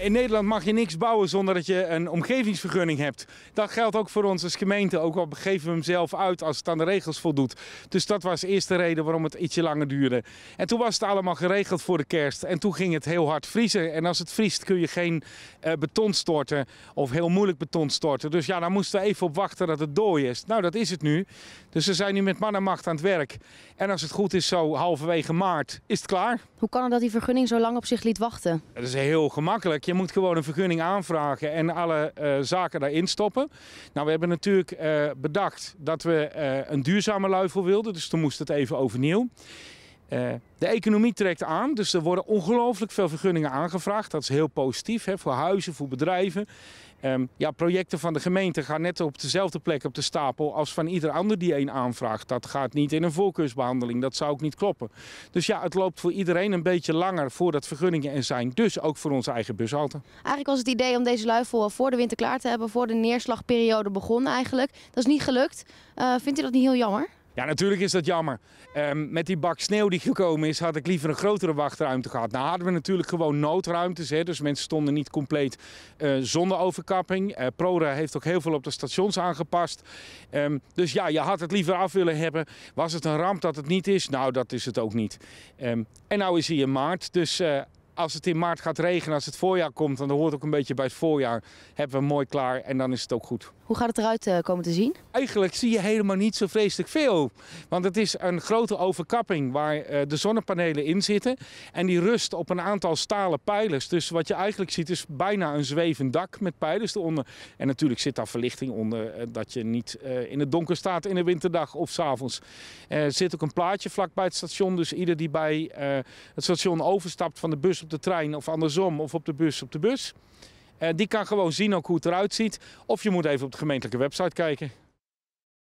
In Nederland mag je niks bouwen zonder dat je een omgevingsvergunning hebt. Dat geldt ook voor ons als gemeente. Ook al geven we hem zelf uit als het aan de regels voldoet. Dus dat was de eerste reden waarom het ietsje langer duurde. En toen was het allemaal geregeld voor de kerst. En toen ging het heel hard vriezen. En als het vriest kun je geen uh, beton storten. Of heel moeilijk beton storten. Dus ja, dan moesten we even op wachten dat het dooi is. Nou, dat is het nu. Dus we zijn nu met man en macht aan het werk. En als het goed is, zo halverwege maart, is het klaar. Hoe kan het dat die vergunning zo lang op zich liet wachten? Dat is heel gemakkelijk. Je moet gewoon een vergunning aanvragen en alle eh, zaken daarin stoppen. Nou, we hebben natuurlijk eh, bedacht dat we eh, een duurzame luifel wilden, dus toen moest het even overnieuw. Eh, de economie trekt aan, dus er worden ongelooflijk veel vergunningen aangevraagd. Dat is heel positief hè, voor huizen, voor bedrijven. Ehm, ja, projecten van de gemeente gaan net op dezelfde plek op de stapel als van ieder ander die een aanvraagt. Dat gaat niet in een voorkeursbehandeling, dat zou ook niet kloppen. Dus ja, het loopt voor iedereen een beetje langer voordat vergunningen er zijn. Dus ook voor onze eigen bushalte. Eigenlijk was het idee om deze luifel voor de winter klaar te hebben, voor de neerslagperiode begon eigenlijk. Dat is niet gelukt. Eh, vindt u dat niet heel jammer? Ja, natuurlijk is dat jammer. Ehm, met die bak sneeuw die gekomen is, had ik liever een grotere wachtruimte gehad. Nou hadden we natuurlijk gewoon noodruimtes. Hè, dus mensen stonden niet compleet eh, zonder overkapping. Uh, heeft ook heel veel op de stations aangepast. Ehm, dus ja, je had het liever af willen hebben. Was het een ramp dat het niet is? Nou, dat is het ook niet. Ehm, en nou is hij in maart. Dus eh, als het in maart gaat regenen, als het voorjaar komt, dan hoort ook een beetje bij het voorjaar. Hebben we mooi klaar en dan is het ook goed. Hoe gaat het eruit eh, komen te zien? Eigenlijk zie je helemaal niet zo vreselijk veel. Want het is een grote overkapping waar eh, de zonnepanelen in zitten. En die rust op een aantal stalen pijlers. Dus wat je eigenlijk ziet is bijna een zwevend dak met pijlers eronder. En natuurlijk zit daar verlichting onder. Eh, dat je niet in het donker staat in de winterdag of s'avonds. Er zit ook een plaatje vlak bij het station. Dus ieder die bij het station overstapt van de bus op de trein of andersom of op de bus op de bus. Eh, die kan gewoon zien ook hoe het eruit ziet. Of je moet even op de gemeentelijke website kijken.